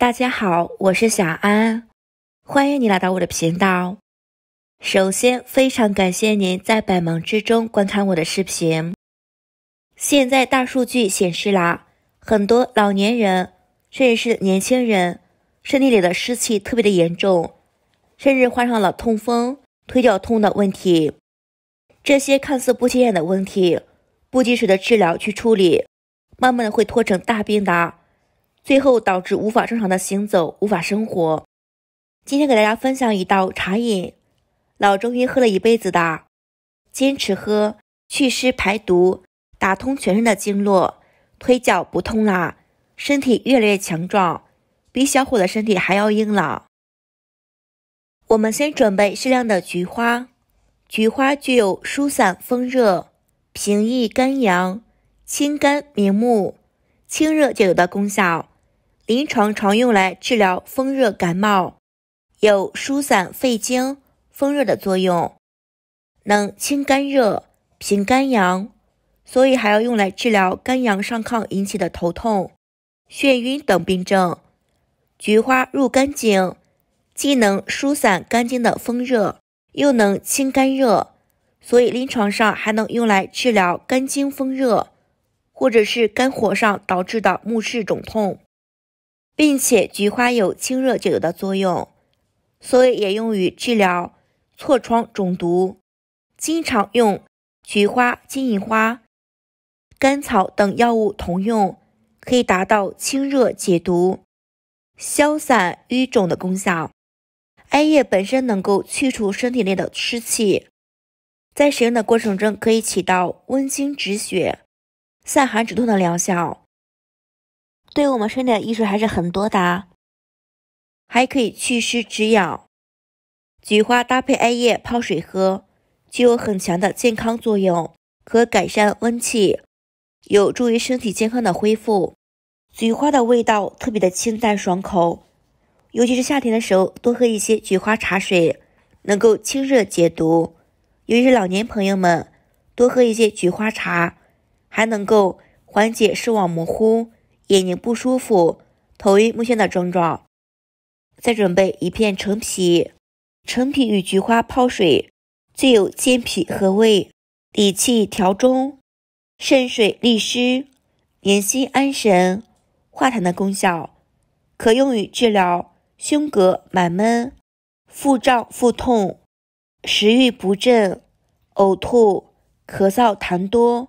大家好，我是小安，欢迎你来到我的频道。首先，非常感谢您在百忙之中观看我的视频。现在大数据显示啦，很多老年人，甚至是年轻人，身体里的湿气特别的严重，甚至患上了痛风、腿脚痛的问题。这些看似不起眼的问题，不及时的治疗去处理，慢慢的会拖成大病的。最后导致无法正常的行走，无法生活。今天给大家分享一道茶饮，老中医喝了一辈子的，坚持喝祛湿排毒，打通全身的经络，腿脚不痛了，身体越来越强壮，比小伙的身体还要硬朗。我们先准备适量的菊花，菊花具有疏散风热、平抑肝阳、清肝明目、清热解毒的功效。临床常用来治疗风热感冒，有疏散肺经风热的作用，能清肝热、平肝阳，所以还要用来治疗肝阳上亢引起的头痛、眩晕等病症。菊花入肝经，既能疏散肝经的风热，又能清肝热，所以临床上还能用来治疗肝经风热，或者是肝火上导致的目赤肿痛。并且菊花有清热解毒的作用，所以也用于治疗痤疮、中毒。经常用菊花、金银花、甘草等药物同用，可以达到清热解毒、消散瘀肿的功效。艾叶本身能够去除身体内的湿气，在使用的过程中可以起到温经止血、散寒止痛的疗效。对我们身体的益处还是很多的，还可以祛湿止痒。菊花搭配艾叶泡水喝，具有很强的健康作用，可改善温气，有助于身体健康的恢复。菊花的味道特别的清淡爽口，尤其是夏天的时候，多喝一些菊花茶水，能够清热解毒。尤其是老年朋友们，多喝一些菊花茶，还能够缓解视网膜忽。眼睛不舒服、头晕目眩的症状。再准备一片陈皮，陈皮与菊花泡水，具有健脾和胃、理气调中、渗水利湿、宁心安神、化痰的功效，可用于治疗胸膈满闷、腹胀腹痛、食欲不振、呕吐、咳嗽痰多、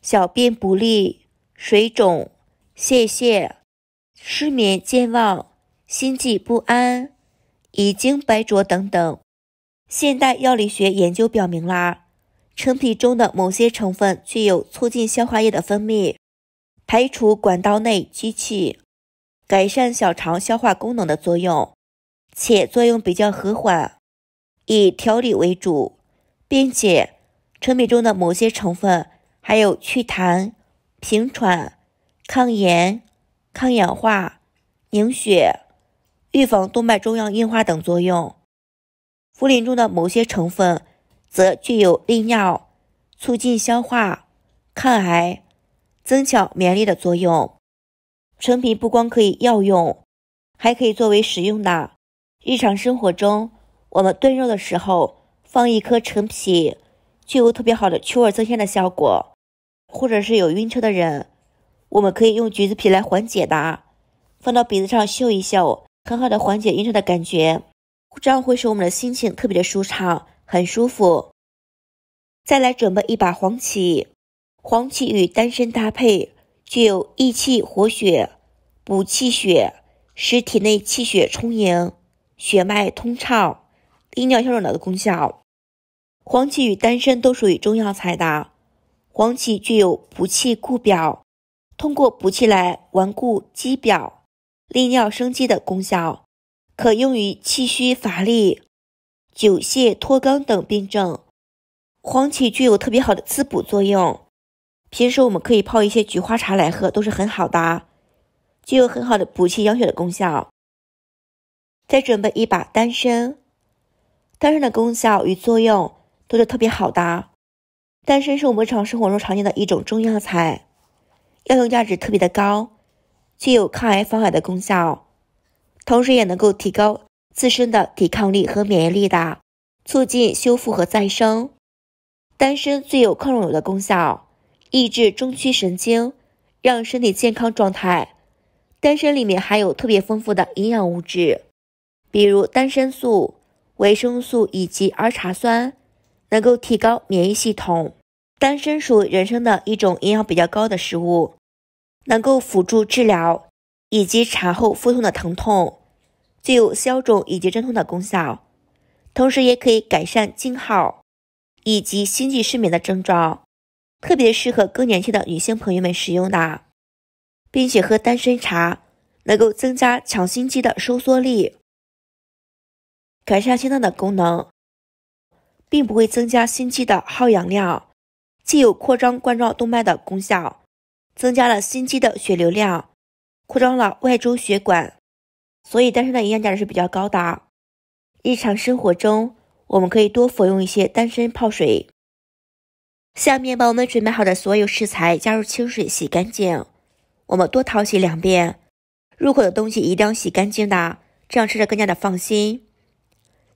小便不利、水肿。谢谢，失眠、健忘、心悸不安、遗精、白浊等等。现代药理学研究表明啦，陈皮中的某些成分具有促进消化液的分泌、排除管道内积气、改善小肠消化功能的作用，且作用比较和缓，以调理为主，并且陈皮中的某些成分还有祛痰、平喘。抗炎、抗氧化、凝血、预防动脉粥样硬化等作用。茯苓中的某些成分则具有利尿、促进消化、抗癌、增强免疫力的作用。陈皮不光可以药用，还可以作为食用的。日常生活中，我们炖肉的时候放一颗陈皮，具有特别好的去味增鲜的效果。或者是有晕车的人。我们可以用橘子皮来缓解的，放到鼻子上嗅一嗅，很好的缓解晕车的感觉，这样会使我们的心情特别的舒畅，很舒服。再来准备一把黄芪，黄芪与丹参搭配，具有益气活血、补气血，使体内气血充盈、血脉通畅、利尿消肿的功效。黄芪与丹参都属于中药材的，黄芪具有补气固表。通过补气来顽固肌表、利尿生肌的功效，可用于气虚乏力、久泻脱肛等病症。黄芪具有特别好的滋补作用，平时我们可以泡一些菊花茶来喝，都是很好的，具有很好的补气养血的功效。再准备一把丹参，丹参的功效与作用都是特别好的。丹参是我们日常生活中常见的一种中药材。药用价值特别的高，具有抗癌防癌的功效，同时也能够提高自身的抵抗力和免疫力的，促进修复和再生。丹参最有抗肿瘤的功效，抑制中区神经，让身体健康状态。丹参里面含有特别丰富的营养物质，比如丹参素、维生素以及儿茶酸，能够提高免疫系统。丹参属人参的一种营养比较高的食物，能够辅助治疗以及产后腹痛的疼痛，具有消肿以及镇痛的功效，同时也可以改善经耗以及心悸失眠的症状，特别适合更年期的女性朋友们使用的，并且喝丹参茶能够增加强心肌的收缩力，改善心脏的功能，并不会增加心肌的耗氧量。既有扩张冠状动脉的功效，增加了心肌的血流量，扩张了外周血管，所以丹参的营养价值是比较高的。日常生活中，我们可以多服用一些丹参泡水。下面把我们准备好的所有食材加入清水洗干净，我们多淘洗两遍，入口的东西一定要洗干净的，这样吃着更加的放心。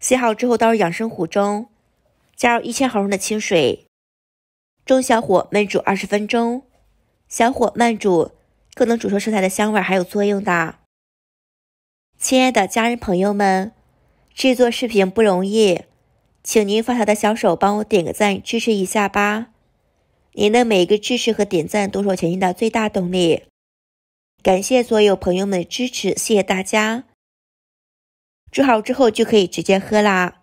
洗好之后倒入养生壶中，加入一千毫升的清水。中小火焖煮二十分钟，小火慢煮更能煮出食材的香味，还有作用的。亲爱的家人朋友们，制作视频不容易，请您发财的小手帮我点个赞支持一下吧！您的每一个支持和点赞都是我前进的最大动力。感谢所有朋友们的支持，谢谢大家。煮好之后就可以直接喝啦。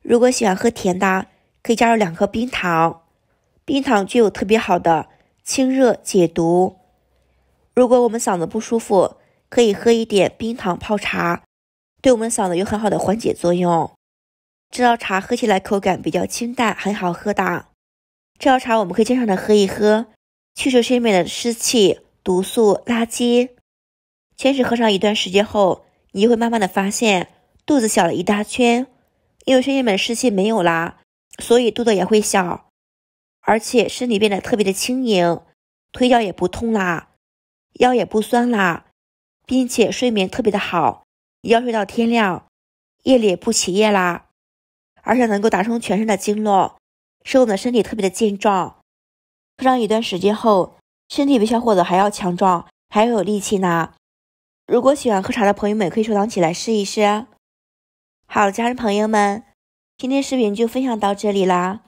如果喜欢喝甜的，可以加入两颗冰糖。冰糖具有特别好的清热解毒。如果我们嗓子不舒服，可以喝一点冰糖泡茶，对我们嗓子有很好的缓解作用。这道茶喝起来口感比较清淡，很好喝的。这道茶我们可以经常的喝一喝，去除身体的湿气、毒素、垃圾。坚持喝上一段时间后，你就会慢慢的发现肚子小了一大圈，因为身体里面湿气没有啦，所以肚子也会小。而且身体变得特别的轻盈，推脚也不痛啦，腰也不酸啦，并且睡眠特别的好，要睡到天亮，夜里不起夜啦，而且能够打通全身的经络，使我们的身体特别的健壮。喝上一段时间后，身体比小伙子还要强壮，还要有力气呢。如果喜欢喝茶的朋友们，可以收藏起来试一试。好，家人朋友们，今天视频就分享到这里啦。